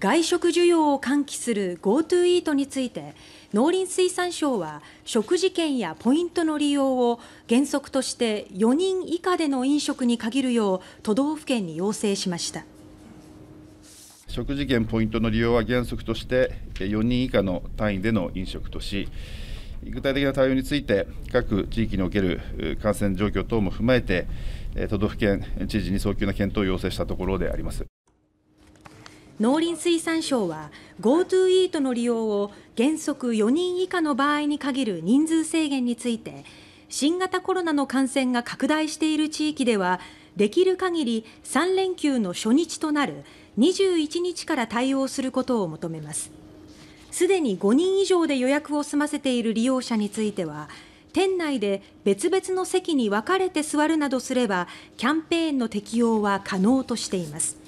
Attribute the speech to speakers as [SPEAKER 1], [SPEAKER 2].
[SPEAKER 1] 外食需要を喚起する GoTo イートについて農林水産省は食事券やポイントの利用を原則として4人以下での飲食に限るよう都道府県に要請しました。
[SPEAKER 2] 食事券ポイントの利用は原則として4人以下の単位での飲食とし具体的な対応について各地域における感染状況等も踏まえて都道府県知事に早急な検討を要請したところであります。
[SPEAKER 1] 農林水産省は GoTo イートの利用を原則4人以下の場合に限る人数制限について新型コロナの感染が拡大している地域ではできる限り3連休の初日となる21日から対応することを求めます。すでに5人以上で予約を済ませている利用者については店内で別々の席に分かれて座るなどすればキャンペーンの適用は可能としています。